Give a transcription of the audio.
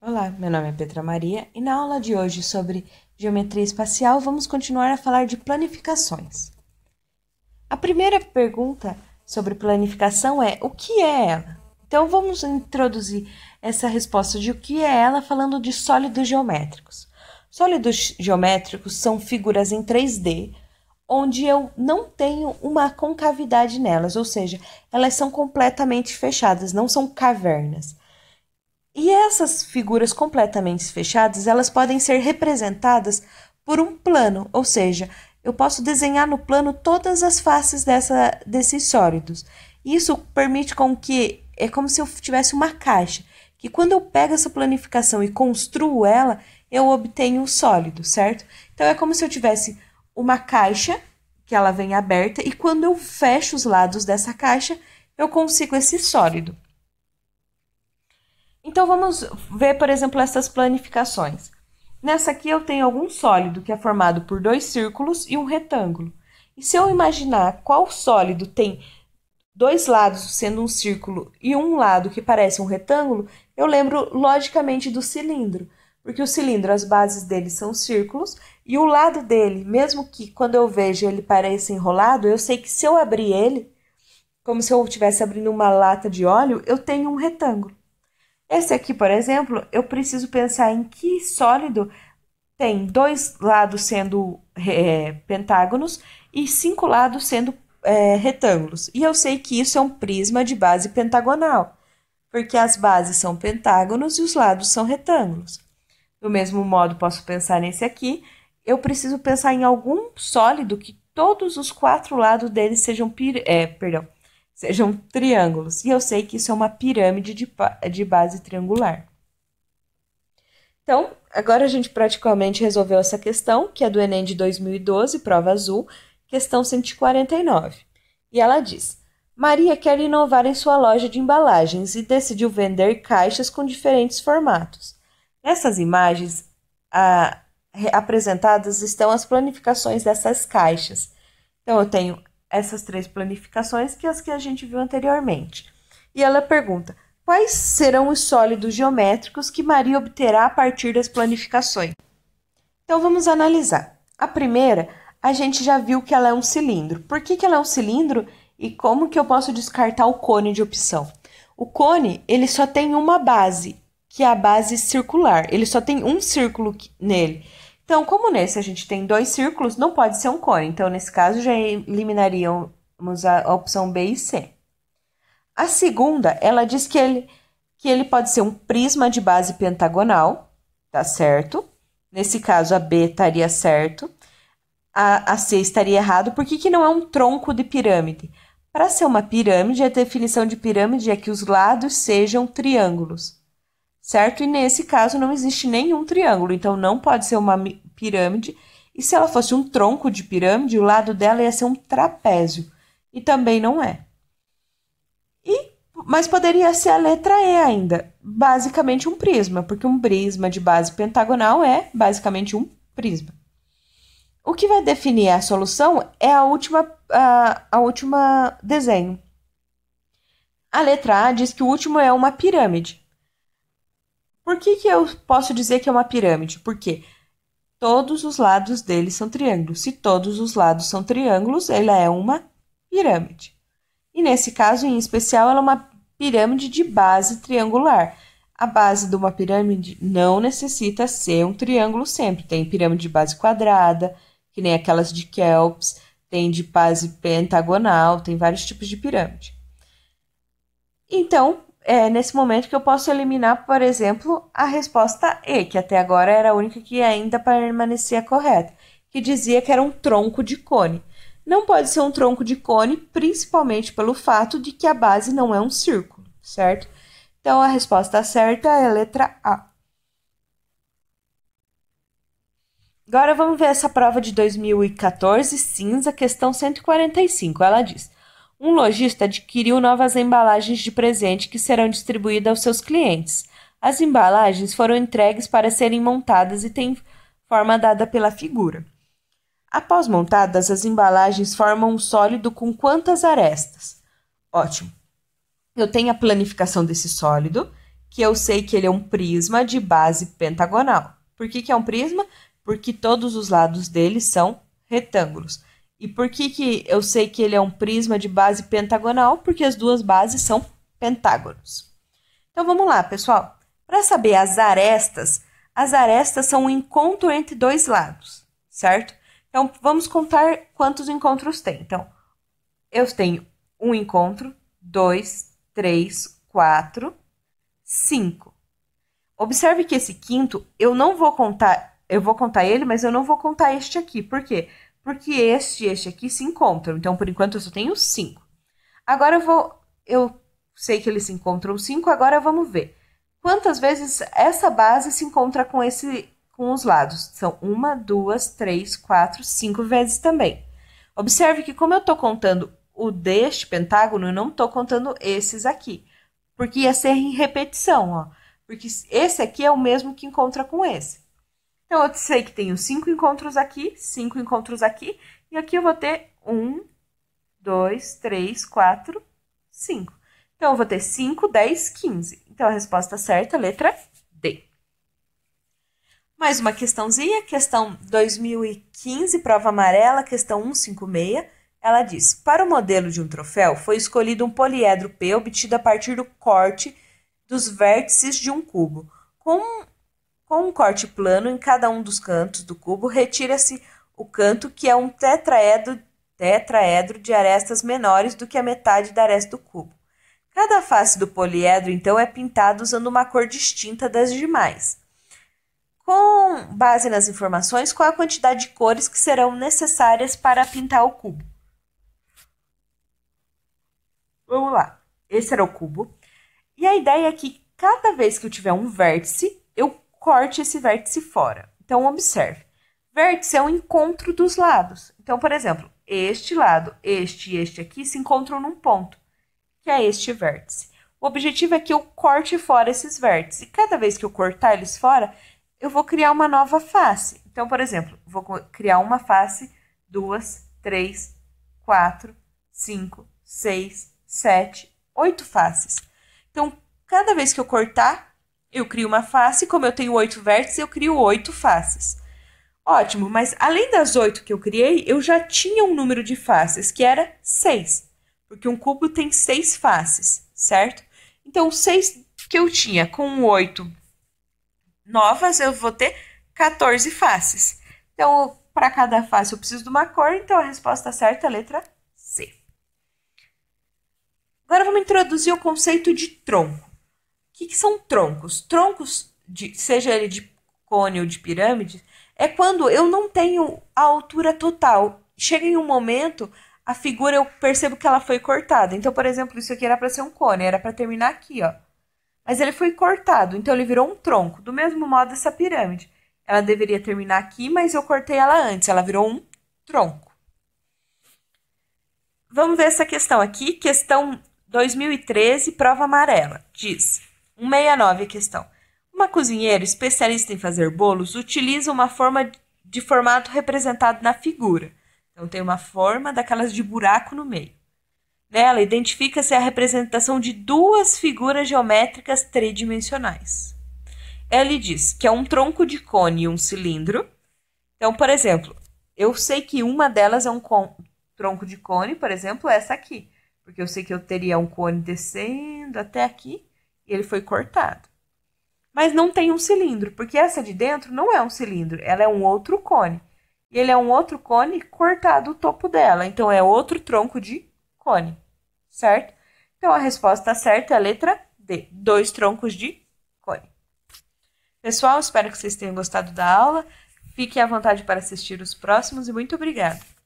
Olá, meu nome é Petra Maria e na aula de hoje sobre geometria espacial vamos continuar a falar de planificações. A primeira pergunta sobre planificação é o que é ela? Então vamos introduzir essa resposta de o que é ela falando de sólidos geométricos. Sólidos geométricos são figuras em 3D onde eu não tenho uma concavidade nelas, ou seja, elas são completamente fechadas, não são cavernas. E essas figuras completamente fechadas, elas podem ser representadas por um plano, ou seja, eu posso desenhar no plano todas as faces dessa, desses sólidos. Isso permite com que é como se eu tivesse uma caixa, que quando eu pego essa planificação e construo ela, eu obtenho um sólido, certo? Então é como se eu tivesse uma caixa que ela vem aberta e quando eu fecho os lados dessa caixa, eu consigo esse sólido. Então vamos ver, por exemplo, essas planificações. Nessa aqui eu tenho algum sólido que é formado por dois círculos e um retângulo. E se eu imaginar qual sólido tem dois lados sendo um círculo e um lado que parece um retângulo, eu lembro logicamente do cilindro, porque o cilindro, as bases dele são círculos e o lado dele, mesmo que quando eu vejo ele pareça enrolado, eu sei que se eu abrir ele, como se eu estivesse abrindo uma lata de óleo, eu tenho um retângulo. Esse aqui, por exemplo, eu preciso pensar em que sólido tem dois lados sendo é, pentágonos e cinco lados sendo é, retângulos. E eu sei que isso é um prisma de base pentagonal, porque as bases são pentágonos e os lados são retângulos. Do mesmo modo, posso pensar nesse aqui. Eu preciso pensar em algum sólido que todos os quatro lados dele sejam, é, perdão, sejam triângulos. E eu sei que isso é uma pirâmide de, de base triangular. Então, agora a gente praticamente resolveu essa questão, que é do Enem de 2012, prova azul, questão 149. E ela diz: Maria quer inovar em sua loja de embalagens e decidiu vender caixas com diferentes formatos. Nessas imagens a, apresentadas estão as planificações dessas caixas. Então, eu tenho essas três planificações que as que a gente viu anteriormente. E ela pergunta: quais serão os sólidos geométricos que Maria obterá a partir das planificações? Então vamos analisar. A primeira, a gente já viu que ela é um cilindro. Por que, que ela é um cilindro e como que eu posso descartar o cone de opção? O cone, ele só tem uma base, que é a base circular. Ele só tem um círculo nele. Então, como nesse a gente tem dois círculos, não pode ser um cone. Então, nesse caso, já eliminaríamos a opção B e C. A segunda, ela diz que ele, que ele pode ser um prisma de base pentagonal, tá certo? Nesse caso, a B estaria certo, a, a C estaria errado. Por que, que não é um tronco de pirâmide? Para ser uma pirâmide, a definição de pirâmide é que os lados sejam triângulos certo? E nesse caso não existe nenhum triângulo, então não pode ser uma pirâmide. E se ela fosse um tronco de pirâmide, o lado dela ia ser um trapézio. E também não é. E, mas poderia ser a letra E ainda. Basicamente um prisma, porque um prisma de base pentagonal é basicamente um prisma. O que vai definir a solução é a última, a, a última desenho. A letra A diz que o último é uma pirâmide. Por que, que eu posso dizer que é uma pirâmide? Porque todos os lados dele são triângulos. Se todos os lados são triângulos, ela é uma pirâmide. E nesse caso, em especial, ela é uma pirâmide de base triangular. A base de uma pirâmide não necessita ser um triângulo sempre. Tem pirâmide de base quadrada, que nem aquelas de Kelps, tem de base pentagonal, tem vários tipos de pirâmide. Então, é nesse momento que eu posso eliminar, por exemplo, a resposta E, que até agora era a única que ainda permanecia correta, que dizia que era um tronco de cone. Não pode ser um tronco de cone, principalmente pelo fato de que a base não é um círculo, certo? Então a resposta certa é a letra A. Agora vamos ver essa prova de 2014, cinza, questão 145. Ela diz: um lojista adquiriu novas embalagens de presente que serão distribuídas aos seus clientes. As embalagens foram entregues para serem montadas e têm forma dada pela figura. Após montadas, as embalagens formam um sólido com quantas arestas? Ótimo. Eu tenho a planificação desse sólido, que eu sei que ele é um prisma de base pentagonal. Por que, que é um prisma? Porque todos os lados dele são retângulos. E por que, que eu sei que ele é um prisma de base pentagonal? Porque as duas bases são pentágonos. Então vamos lá, pessoal. Para saber as arestas, as arestas são um encontro entre dois lados, certo? Então vamos contar quantos encontros tem. Então eu tenho um encontro, dois, três, quatro, cinco. Observe que esse quinto eu não vou contar, eu vou contar ele, mas eu não vou contar este aqui. Por quê? porque este e este aqui se encontram. Então, por enquanto, eu só tenho cinco. Agora eu vou. Eu sei que eles se encontram cinco, agora vamos ver. Quantas vezes essa base se encontra com esse com os lados? São uma, duas, três, quatro, cinco vezes também. Observe que, como eu estou contando o deste pentágono, eu não estou contando esses aqui. Porque ia ser em repetição, ó. Porque esse aqui é o mesmo que encontra com esse. Então, eu sei que tenho cinco encontros aqui, cinco encontros aqui, e aqui eu vou ter um, dois, três, quatro, cinco. Então, eu vou ter cinco, dez, quinze. Então, a resposta certa é a letra D. Mais uma questãozinha, questão 2015, prova amarela, questão 156. Ela diz: Para o modelo de um troféu, foi escolhido um poliedro P obtido a partir do corte dos vértices de um cubo, com com um corte plano em cada um dos cantos do cubo, retira-se o canto que é um tetraedro, tetraedro de arestas menores do que a metade da aresta do cubo. Cada face do poliedro, então, é pintada usando uma cor distinta das demais. Com base nas informações, qual a quantidade de cores que serão necessárias para pintar o cubo? Vamos lá. Esse era o cubo. E a ideia é que cada vez que eu tiver um vértice, eu corte esse vértice fora. Então, observe. Vértice é o um encontro dos lados. Então, por exemplo, este lado, este e este aqui se encontram num ponto, que é este vértice. O objetivo é que eu corte fora esses vértices. E cada vez que eu cortar eles fora, eu vou criar uma nova face. Então, por exemplo, vou criar uma face, duas, três, quatro, cinco, seis, sete, oito faces. Então, cada vez que eu cortar, eu crio uma face, como eu tenho oito vértices, eu crio oito faces. Ótimo, mas além das oito que eu criei, eu já tinha um número de faces, que era seis. Porque um cubo tem seis faces, certo? Então, seis que eu tinha com oito novas, eu vou ter 14 faces. Então, para cada face eu preciso de uma cor, então a resposta certa é a letra C. Agora vamos introduzir o conceito de tronco que, que são troncos? Troncos, de, seja ele de cone ou de pirâmide, é quando eu não tenho a altura total. Chega em um momento, a figura eu percebo que ela foi cortada. Então, por exemplo, isso aqui era para ser um cone, era para terminar aqui, ó. Mas ele foi cortado, então ele virou um tronco. Do mesmo modo, essa pirâmide. Ela deveria terminar aqui, mas eu cortei ela antes, ela virou um tronco. Vamos ver essa questão aqui, questão 2013, prova amarela. Diz: 169 questão. Uma cozinheira especialista em fazer bolos utiliza uma forma de formato representado na figura. Então tem uma forma daquelas de buraco no meio. Nela identifica-se a representação de duas figuras geométricas tridimensionais. Ele diz que é um tronco de cone e um cilindro. Então, por exemplo, eu sei que uma delas é um tronco de cone, por exemplo, essa aqui. Porque eu sei que eu teria um cone descendo até aqui e ele foi cortado. Mas não tem um cilindro, porque essa de dentro não é um cilindro, ela é um outro cone. E ele é um outro cone cortado o topo dela, então é outro tronco de cone, certo? Então a resposta certa é a letra D, dois troncos de cone. Pessoal, espero que vocês tenham gostado da aula. Fiquem à vontade para assistir os próximos e muito obrigada!